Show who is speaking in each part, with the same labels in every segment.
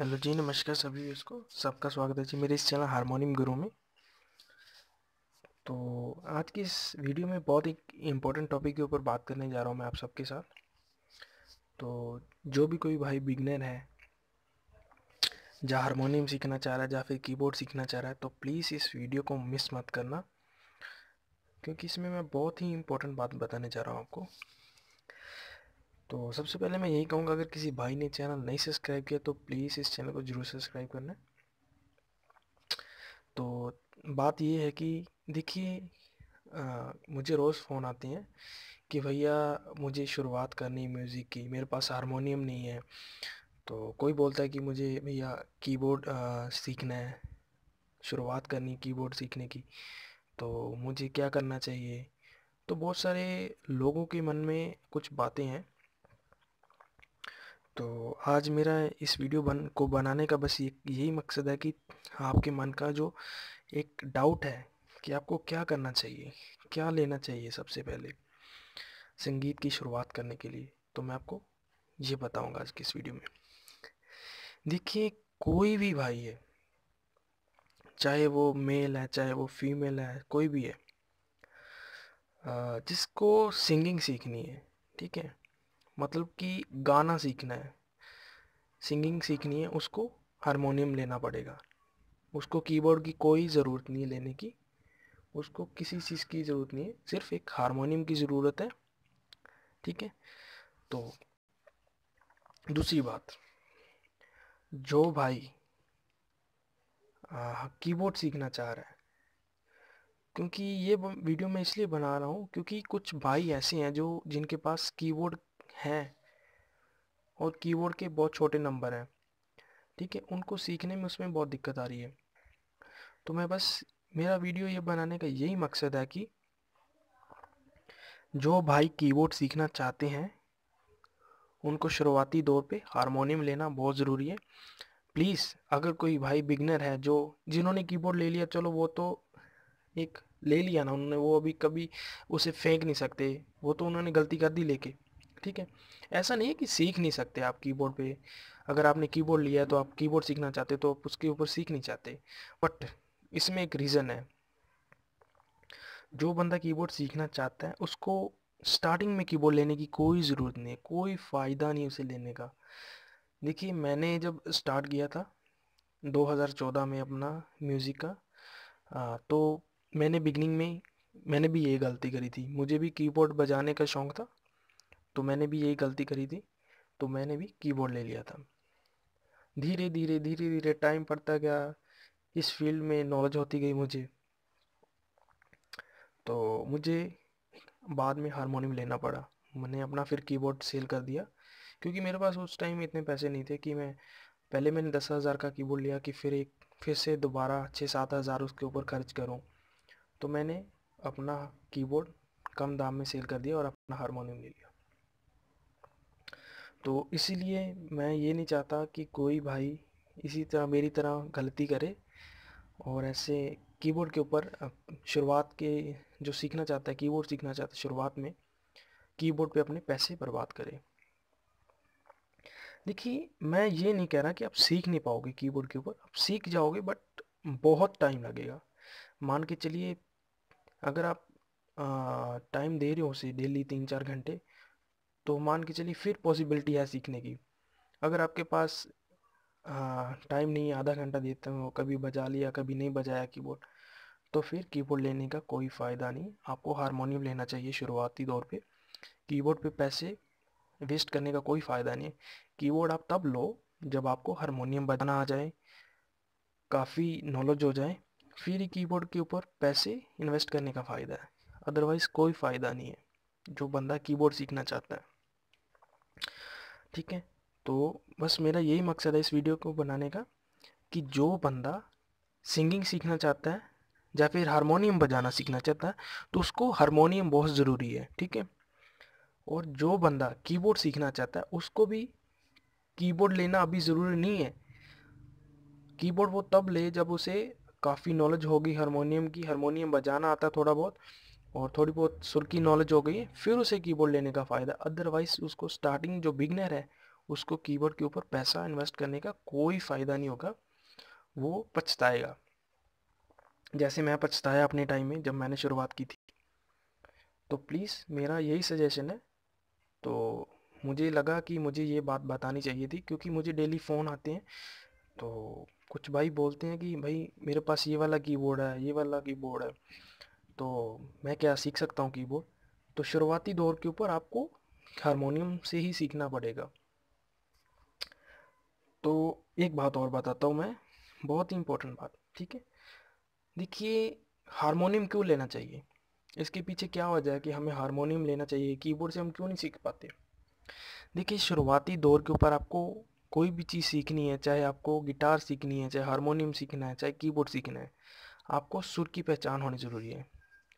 Speaker 1: hello जी नमस्कार सभी उसको सबका स्वागत है जी मेरे इस चैनल हारमोनियम गुरु में तो आज की इस वीडियो में बहुत एक इम्पोर्टेंट टॉपिक के ऊपर बात करने जा रहा हूँ मैं आप सबके साथ तो जो भी कोई भाई बिगनर है जहाँ हारमोनियम सीखना चाह रहा है या फिर कीबोर्ड सीखना चाह रहा है तो प्लीज़ इस वीडियो को मिस मत करना क्योंकि इसमें मैं बहुत ही इम्पोर्टेंट बात बताने जा रहा हूँ आपको तो सबसे पहले मैं यही कहूँगा अगर किसी भाई ने चैनल नहीं सब्सक्राइब किया तो प्लीज़ इस चैनल को ज़रूर सब्सक्राइब करना तो बात यह है कि देखिए मुझे रोज़ फ़ोन आते हैं कि भैया मुझे शुरुआत करनी म्यूज़िक की मेरे पास हारमोनीम नहीं है तो कोई बोलता है कि मुझे भैया कीबोर्ड सीखना है शुरुआत करनी कीबोर्ड सीखने की तो मुझे क्या करना चाहिए तो बहुत सारे लोगों के मन में कुछ बातें हैं तो आज मेरा इस वीडियो बन को बनाने का बस ये यही मकसद है कि आपके मन का जो एक डाउट है कि आपको क्या करना चाहिए क्या लेना चाहिए सबसे पहले संगीत की शुरुआत करने के लिए तो मैं आपको ये बताऊंगा आज के इस वीडियो में देखिए कोई भी भाई है चाहे वो मेल है चाहे वो फीमेल है कोई भी है जिसको सिंगिंग सीखनी है ठीक है मतलब कि गाना सीखना है सिंगिंग सीखनी है उसको हारमोनियम लेना पड़ेगा उसको कीबोर्ड की कोई ज़रूरत नहीं है लेने की उसको किसी चीज़ की ज़रूरत नहीं है सिर्फ एक हारमोनियम की ज़रूरत है ठीक है तो दूसरी बात जो भाई कीबोर्ड सीखना चाह रहा है क्योंकि ये वीडियो मैं इसलिए बना रहा हूँ क्योंकि कुछ भाई ऐसे हैं जो जिनके पास कीबोर्ड हैं और कीबोर्ड के बहुत छोटे नंबर हैं ठीक है उनको सीखने में उसमें बहुत दिक्कत आ रही है तो मैं बस मेरा वीडियो ये बनाने का यही मकसद है कि जो भाई कीबोर्ड सीखना चाहते हैं उनको शुरुआती दौर पे हारमोनियम लेना बहुत ज़रूरी है प्लीज़ अगर कोई भाई बिगनर है जो जिन्होंने कीबोर्ड ले लिया चलो वो तो एक ले लिया ना उन्होंने वो अभी कभी उसे फेंक नहीं सकते वो तो उन्होंने गलती कर दी लेके ठीक है ऐसा नहीं है कि सीख नहीं सकते आप कीबोर्ड पे अगर आपने कीबोर्ड लिया है तो आप कीबोर्ड सीखना चाहते हो तो आप उसके ऊपर सीख नहीं चाहते बट इसमें एक रीज़न है जो बंदा कीबोर्ड सीखना चाहता है उसको स्टार्टिंग में कीबोर्ड लेने की कोई ज़रूरत नहीं है कोई फ़ायदा नहीं उसे लेने का देखिए मैंने जब स्टार्ट किया था 2014 में अपना म्यूज़िक का आ, तो मैंने बिगनिंग में मैंने भी ये गलती करी थी मुझे भी कीबोर्ड बजाने का शौक़ था तो मैंने भी यही गलती करी थी तो मैंने भी कीबोर्ड ले लिया था धीरे धीरे धीरे धीरे टाइम पड़ता गया इस फील्ड में नॉलेज होती गई मुझे तो मुझे बाद में हारमोनियम लेना पड़ा मैंने अपना फिर कीबोर्ड सेल कर दिया क्योंकि मेरे पास उस टाइम इतने पैसे नहीं थे कि मैं पहले मैंने दस हज़ार का कीबोर्ड लिया कि फिर एक फिर से दोबारा छः सात हज़ार उसके ऊपर खर्च करूँ तो मैंने अपना कीबोर्ड कम दाम में सेल कर दिया और अपना हारमोनियम ले लिया तो इसीलिए मैं ये नहीं चाहता कि कोई भाई इसी तरह मेरी तरह गलती करे और ऐसे कीबोर्ड के ऊपर शुरुआत के जो सीखना चाहता है कीबोर्ड सीखना चाहता है शुरुआत में कीबोर्ड पे अपने पैसे बर्बाद करें देखिए मैं ये नहीं कह रहा कि आप सीख नहीं पाओगे कीबोर्ड के ऊपर आप सीख जाओगे बट बहुत टाइम लगेगा मान के चलिए अगर आप टाइम दे रहे हो उसे डेली तीन चार घंटे तो मान के चलिए फिर पॉसिबिलिटी है सीखने की अगर आपके पास टाइम नहीं आधा घंटा देते हो कभी बजा लिया कभी नहीं बजाया कीबोर्ड तो फिर कीबोर्ड लेने का कोई फ़ायदा नहीं आपको हारमोनियम लेना चाहिए शुरुआती दौर पे कीबोर्ड पे पैसे वेस्ट करने का कोई फ़ायदा नहीं कीबोर्ड आप तब लो जब आपको हारमोनियम बजाना आ जाए काफ़ी नॉलेज हो जाए फिर ही कीबोर्ड के ऊपर पैसे इन्वेस्ट करने का फ़ायदा है अदरवाइज़ कोई फ़ायदा नहीं है जो बंदा कीबोर्ड सीखना चाहता है ठीक है तो बस मेरा यही मकसद है इस वीडियो को बनाने का कि जो बंदा सिंगिंग सीखना चाहता है या फिर हारमोनियम बजाना सीखना चाहता है तो उसको हारमोनियम बहुत ज़रूरी है ठीक है और जो बंदा कीबोर्ड सीखना चाहता है उसको भी कीबोर्ड लेना अभी ज़रूरी नहीं है कीबोर्ड वो तब ले जब उसे काफ़ी नॉलेज होगी हारमोनियम की हारमोनियम बजाना आता थोड़ा बहुत और थोड़ी बहुत सुर की नॉलेज हो गई है फिर उसे कीबोर्ड लेने का फ़ायदा अदरवाइज उसको स्टार्टिंग जो बिगनर है उसको कीबोर्ड के ऊपर पैसा इन्वेस्ट करने का कोई फ़ायदा नहीं होगा वो पछताएगा जैसे मैं पछताया अपने टाइम में जब मैंने शुरुआत की थी तो प्लीज़ मेरा यही सजेशन है तो मुझे लगा कि मुझे ये बात बतानी चाहिए थी क्योंकि मुझे डेली फ़ोन आते हैं तो कुछ भाई बोलते हैं कि भाई मेरे पास ये वाला कीबोर्ड है ये वाला कीबोर्ड है तो मैं क्या सीख सकता हूँ कीबोर्ड तो शुरुआती दौर के ऊपर आपको हारमोनियम से ही सीखना पड़ेगा तो एक बात और बताता हूँ मैं बहुत ही इम्पोर्टेंट बात ठीक है देखिए हारमोनियम क्यों लेना चाहिए इसके पीछे क्या वजह है कि हमें हारमोनियम लेना चाहिए कीबोर्ड से हम क्यों नहीं सीख पाते देखिए शुरुआती दौर के ऊपर आपको कोई भी चीज़ सीखनी है चाहे आपको गिटार सीखनी है चाहे हारमोनियम सीखना है चाहे कीबोर्ड सीखना है आपको सुर की पहचान होनी ज़रूरी है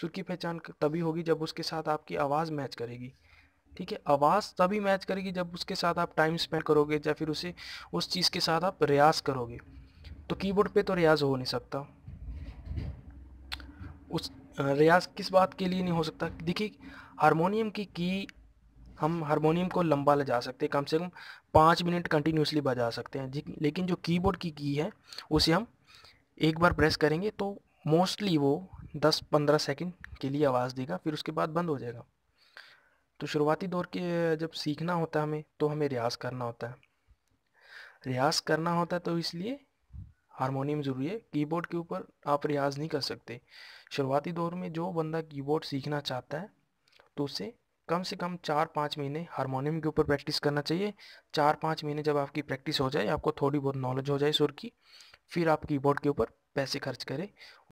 Speaker 1: सुर की पहचान तभी होगी जब उसके साथ आपकी आवाज़ मैच करेगी ठीक है आवाज़ तभी मैच करेगी जब उसके साथ आप टाइम स्पेंड करोगे या फिर उसे उस चीज़ के साथ आप रियाज करोगे तो कीबोर्ड पे तो रियाज हो नहीं सकता उस रियाज किस बात के लिए नहीं हो सकता देखिए हारमोनियम की की हम हारमोनियम को लंबा ले जा सकते हैं कम से कम पाँच मिनट कंटिन्यूसली बजा सकते हैं लेकिन जो कीबोर्ड की की है उसे हम एक बार प्रेस करेंगे तो मोस्टली वो दस पंद्रह सेकेंड के लिए आवाज़ देगा फिर उसके बाद बंद हो जाएगा तो शुरुआती दौर के जब सीखना होता है हमें तो हमें रियाज़ करना होता है रियाज करना होता है तो इसलिए हारमोनियम ज़रूरी है कीबोर्ड के ऊपर आप रियाज नहीं कर सकते शुरुआती दौर में जो बंदा कीबोर्ड सीखना चाहता है तो उसे कम से कम चार पाँच महीने हारमोनियम के ऊपर प्रैक्टिस करना चाहिए चार पाँच महीने जब आपकी प्रैक्टिस हो जाए आपको थोड़ी बहुत नॉलेज हो जाए सुर की फिर आप कीबोर्ड के ऊपर पैसे खर्च करें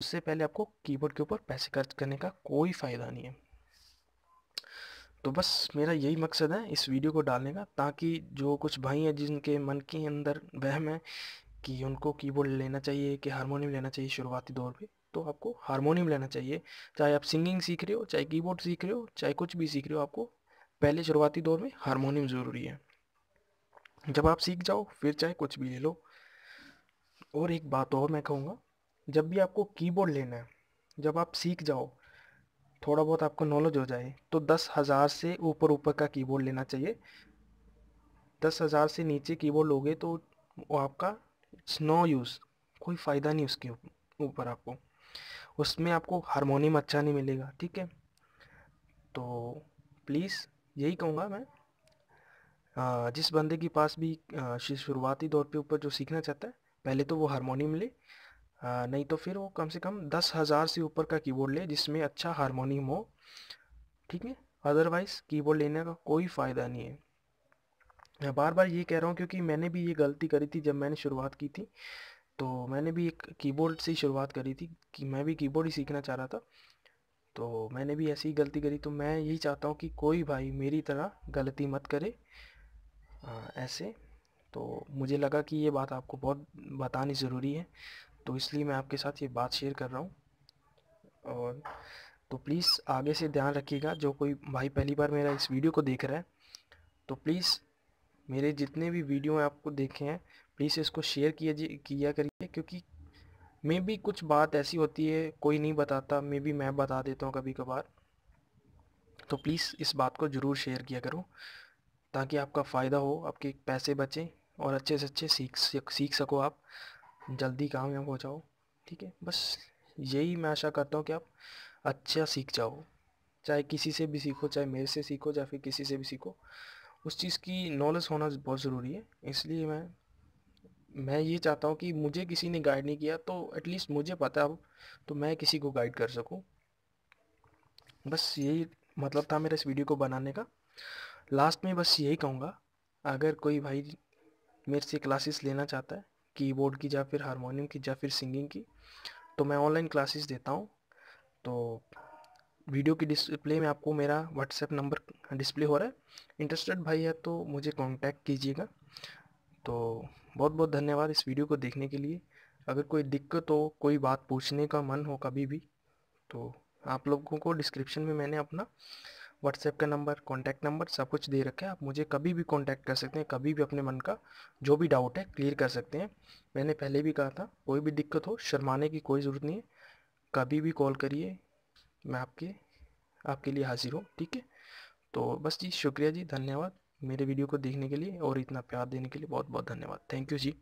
Speaker 1: उससे पहले आपको कीबोर्ड के ऊपर पैसे खर्च करने का कोई फ़ायदा नहीं है तो बस मेरा यही मकसद है इस वीडियो को डालने का ताकि जो कुछ भाई हैं जिनके मन के अंदर वहम है कि उनको कीबोर्ड लेना चाहिए कि हारमोनियम लेना चाहिए शुरुआती दौर पर तो आपको हारमोनियम लेना चाहिए चाहे आप सिंगिंग सीख रहे हो चाहे कीबोर्ड सीख रहे हो चाहे कुछ भी सीख रहे हो आपको पहले शुरुआती दौर में हारमोनियम ज़रूरी है जब आप सीख जाओ फिर चाहे कुछ भी ले लो और एक बात और मैं कहूँगा जब भी आपको कीबोर्ड लेना है जब आप सीख जाओ थोड़ा बहुत आपको नॉलेज हो जाए तो दस हज़ार से ऊपर ऊपर का कीबोर्ड लेना चाहिए दस हज़ार से नीचे कीबोर्ड लोगे तो वो आपका इट्स नो यूज़ कोई फ़ायदा नहीं उसके ऊपर आपको उसमें आपको हारमोनियम अच्छा नहीं मिलेगा ठीक है तो प्लीज़ यही कहूँगा मैं जिस बंदे के पास भी शुरुआती दौर पे ऊपर जो सीखना चाहता है पहले तो वो हारमोनियम ले नहीं तो फिर वो कम से कम दस हज़ार से ऊपर का कीबोर्ड ले जिसमें अच्छा हारमोनियम हो ठीक है अदरवाइज़ कीबोर्ड लेने का कोई फ़ायदा नहीं है मैं बार बार ये कह रहा हूँ क्योंकि मैंने भी ये गलती करी थी जब मैंने शुरुआत की थी तो मैंने भी एक कीबोर्ड से ही शुरुआत करी थी कि मैं भी कीबोर्ड ही सीखना चाह रहा था तो मैंने भी ऐसी ही गलती करी तो मैं यही चाहता हूँ कि कोई भाई मेरी तरह गलती मत करे आ, ऐसे तो मुझे लगा कि ये बात आपको बहुत बतानी ज़रूरी है तो इसलिए मैं आपके साथ ये बात शेयर कर रहा हूँ और तो प्लीज़ आगे से ध्यान रखिएगा जो कोई भाई पहली बार मेरा इस वीडियो को देख रहा है तो प्लीज़ मेरे जितने भी वीडियो हैं आपको देखे हैं प्लीज़ इसको शेयर किया किया करिए क्योंकि मे भी कुछ बात ऐसी होती है कोई नहीं बताता मे भी मैं बता देता हूँ कभी कभार तो प्लीज़ इस बात को ज़रूर शेयर किया करो ताकि आपका फ़ायदा हो आपके पैसे बचें और अच्छे से अच्छे सीख सीख सको आप जल्दी कामयाब हो जाओ ठीक है बस यही मैं आशा करता हूँ कि आप अच्छा सीख जाओ चाहे किसी से भी सीखो चाहे मेरे से सीखो या फिर किसी से भी सीखो उस चीज़ की नॉलेज होना बहुत ज़रूरी है इसलिए मैं मैं ये चाहता हूँ कि मुझे किसी ने गाइड नहीं किया तो एटलीस्ट मुझे पता अब तो मैं किसी को गाइड कर सकूँ बस यही मतलब था मेरे इस वीडियो को बनाने का लास्ट में बस यही कहूँगा अगर कोई भाई मेरे से क्लासेस लेना चाहता है कीबोर्ड की या फिर हारमोनियम की या फिर सिंगिंग की तो मैं ऑनलाइन क्लासेस देता हूँ तो वीडियो की डिस्प्ले में आपको मेरा व्हाट्सएप नंबर डिस्प्ले हो रहा है इंटरेस्टेड भाई है तो मुझे कांटेक्ट कीजिएगा तो बहुत बहुत धन्यवाद इस वीडियो को देखने के लिए अगर कोई दिक्कत हो कोई बात पूछने का मन हो कभी भी तो आप लोगों को डिस्क्रिप्शन में मैंने अपना व्हाट्सएप का नंबर कॉन्टैक्ट नंबर सब कुछ दे रखा है आप मुझे कभी भी कॉन्टैक्ट कर सकते हैं कभी भी अपने मन का जो भी डाउट है क्लियर कर सकते हैं मैंने पहले भी कहा था कोई भी दिक्कत हो शर्माने की कोई ज़रूरत नहीं है कभी भी कॉल करिए मैं आपके आपके लिए हाजिर हूँ ठीक है तो बस जी शुक्रिया जी धन्यवाद मेरे वीडियो को देखने के लिए और इतना प्यार देने के लिए बहुत बहुत धन्यवाद थैंक यू जी